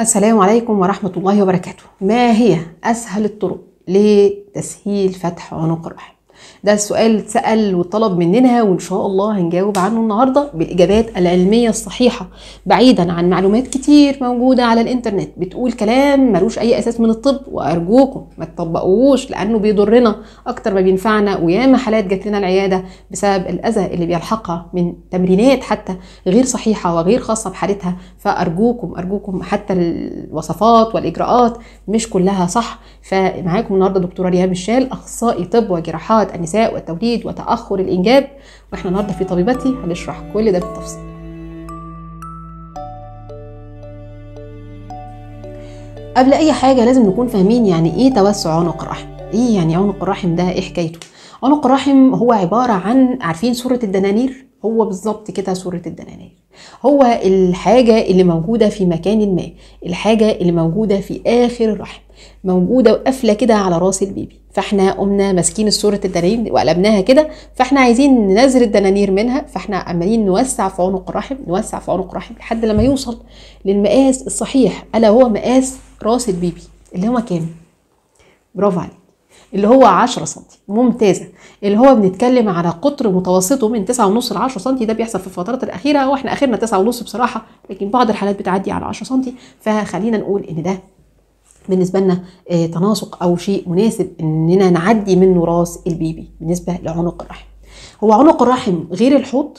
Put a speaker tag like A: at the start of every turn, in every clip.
A: السلام عليكم ورحمة الله وبركاته ما هي أسهل الطرق لتسهيل فتح عنق الرحم ده السؤال اتسال وطلب مننا وان شاء الله هنجاوب عنه النهارده بالاجابات العلميه الصحيحه بعيدا عن معلومات كتير موجوده على الانترنت بتقول كلام ملوش اي اساس من الطب وارجوكم ما تطبقوهوش لانه بيضرنا اكتر ما بينفعنا وياما حالات جات لنا العياده بسبب الاذى اللي بيلحقها من تمرينات حتى غير صحيحه وغير خاصه بحالتها فارجوكم ارجوكم حتى الوصفات والاجراءات مش كلها صح فمعاكم النهارده دكتوره ريهام الشال اخصائي طب وجراحات موضوعات النساء والتوليد وتأخر الإنجاب وإحنا النهاردة في طبيبتي هنشرح كل ده بالتفصيل قبل أي حاجة لازم نكون فاهمين يعني إيه توسع عنق الرحم إيه يعني عنق الرحم ده إيه حكايته عنق الرحم هو عبارة عن عارفين سورة الدنانير هو بالظبط كده سورة الدنانير هو الحاجة اللي موجودة في مكان ما الحاجة اللي موجودة في آخر الرحم موجودة وقافلة كده على راس البيبي فاحنا قمنا ماسكين صوره الدنانير وقلبناها كده فاحنا عايزين ننزل الدنانير منها فاحنا عمالين نوسع في عنق الرحم نوسع في عنق الرحم لحد لما يوصل للمقاس الصحيح الا هو مقاس راس البيبي اللي هو كام برافو عليك اللي هو 10 سم ممتازه اللي هو بنتكلم على قطر متوسطه من 9.5 ل 10 سم ده بيحصل في الفترات الاخيره واحنا اخرنا 9.5 بصراحه لكن بعض الحالات بتعدي على 10 سم فخلينا نقول ان ده بالنسبه لنا آه، تناسق او شيء مناسب اننا نعدي منه راس البيبي بالنسبه لعنق الرحم هو عنق الرحم غير الحوض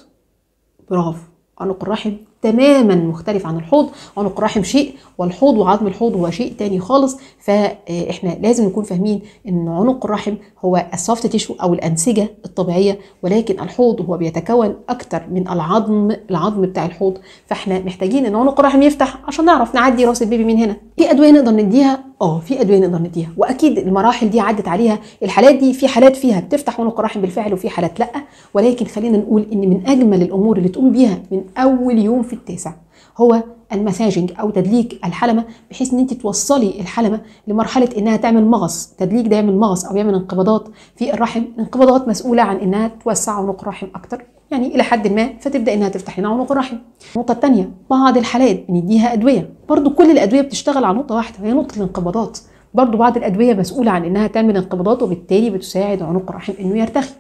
A: برافو عنق الرحم تماما مختلف عن الحوض عنق الرحم شيء والحوض وعظم الحوض هو شيء تاني خالص فاحنا آه، لازم نكون فاهمين ان عنق الرحم هو السوفت تيشو او الانسجه الطبيعيه ولكن الحوض هو بيتكون اكتر من العظم العظم بتاع الحوض فاحنا محتاجين ان عنق الرحم يفتح عشان نعرف نعدي راس البيبي من هنا في ادويه نقدر نديها اه في ادويه نقدر نديها واكيد المراحل دي عدت عليها الحالات دي في حالات فيها بتفتح عنق الرحم بالفعل وفي حالات لا ولكن خلينا نقول ان من اجمل الامور اللي تقوم بيها من اول يوم في التاسع هو المساجنج او تدليك الحلمه بحيث ان انت توصلي الحلمه لمرحله انها تعمل مغص تدليك ده يعمل مغص او يعمل انقباضات في الرحم انقباضات مسؤوله عن انها توسع عنق الرحم اكتر يعني الى حد ما فتبدا انها تفتح لنا عنق الرحم النقطه الثانيه بعض الحالات بنديها ادويه برضو كل الادويه بتشتغل على نقطه واحده وهي نقطه الانقباضات برضو بعض الادويه مسؤوله عن انها تعمل انقباضات وبالتالي بتساعد عنق الرحم انه يرتخي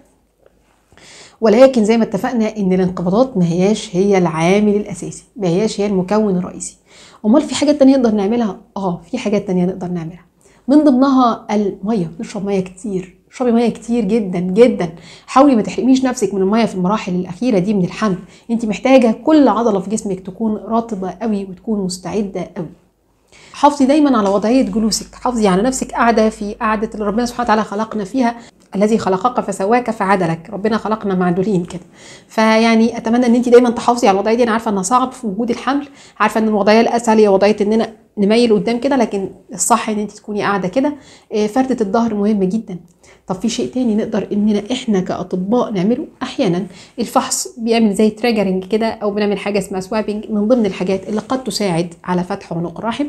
A: ولكن زي ما اتفقنا ان الانقباضات ما هياش هي العامل الاساسي ما هياش هي المكون الرئيسي امال في حاجات تانية نقدر نعملها اه في حاجات تانية نقدر نعملها من ضمنها الميه نشرب ميه كتير اشربي ميه كتير جدا جدا حاولي ما تحرميش نفسك من الميه في المراحل الاخيره دي من الحمل انت محتاجه كل عضله في جسمك تكون رطبه قوي وتكون مستعده قوي حافظي دايما على وضعيه جلوسك حافظي على نفسك قاعده في قاعده اللي ربنا سبحانه وتعالى خلقنا فيها الذي خلقك فسواك فعدلك ربنا خلقنا معدولين كده فيعني اتمنى ان انت دايما تحافظي على الوضعيه دي انا عارفه انها صعب في وجود الحمل عارفه ان الوضعيه الاسهل هي وضعيه اننا نميل قدام كده لكن الصح ان انت تكوني قاعده كده آه، فرده الظهر مهمه جدا طب في شيء تاني نقدر اننا احنا كاطباء نعمله احيانا الفحص بيعمل زي تريجرنج كده او بنعمل حاجه اسمها سوابنج من ضمن الحاجات اللي قد تساعد على فتح عنق الرحم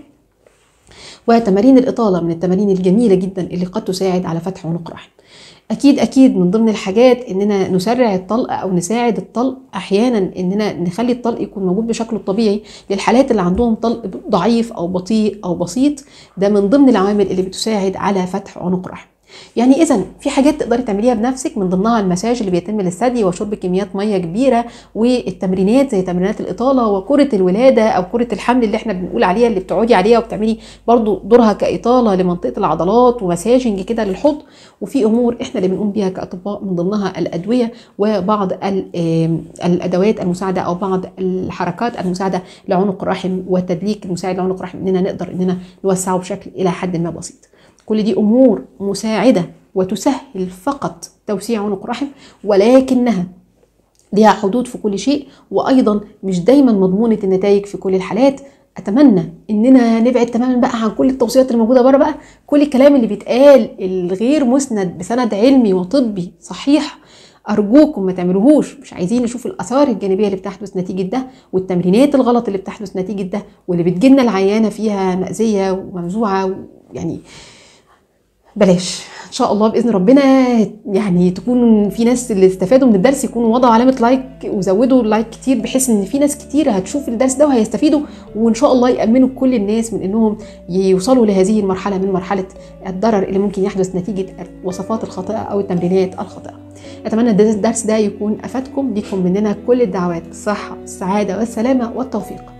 A: وتمارين الاطاله من التمارين الجميله جدا اللي قد تساعد على فتح عنق الرحم اكيد اكيد من ضمن الحاجات اننا نسرع الطلق او نساعد الطلق احيانا اننا نخلي الطلق يكون موجود بشكله الطبيعي للحالات اللي عندهم طلق ضعيف او بطيء او بسيط ده من ضمن العوامل اللي بتساعد على فتح عنق رحم يعني اذا في حاجات تقدري تعمليها بنفسك من ضمنها المساج اللي بيتم للثدي وشرب كميات ميه كبيره والتمرينات زي تمرينات الاطاله وكره الولاده او كره الحمل اللي احنا بنقول عليها اللي بتقعدي عليها وبتعملي برضو دورها كاطاله لمنطقه العضلات ومساجنج كده للحوض وفي امور احنا اللي بنقوم بيها كاطباء من ضمنها الادويه وبعض الادوات المساعده او بعض الحركات المساعده لعنق الرحم والتدليك المساعد لعنق الرحم اننا نقدر اننا نوسعه بشكل الى حد ما بسيط كل دي أمور مساعدة وتسهل فقط توسيع عنق رحم ولكنها ليها حدود في كل شيء وأيضا مش دايما مضمونة النتائج في كل الحالات اتمنى اننا نبعد تماما بقى عن كل التوصيات اللي موجوده بره بقى كل الكلام اللي بيتقال الغير مسند بسند علمي وطبي صحيح ارجوكم ما تعملوهوش مش عايزين نشوف الاثار الجانبيه اللي بتحدث نتيجه ده والتمرينات الغلط اللي بتحدث نتيجه ده واللي بتجيلنا العيانه فيها مأذيه ومفزوعه يعني بلاش ان شاء الله باذن ربنا يعني تكون في ناس اللي استفادوا من الدرس يكونوا وضعوا علامه لايك وزودوا لايك كتير بحيث ان في ناس كتير هتشوف الدرس ده وهيستفيدوا وان شاء الله يامنوا كل الناس من انهم يوصلوا لهذه المرحله من مرحله الضرر اللي ممكن يحدث نتيجه الوصفات الخاطئه او التمرينات الخاطئه اتمنى الدرس ده يكون افادكم ليكم مننا كل الدعوات الصحه والسعاده والسلامه والتوفيق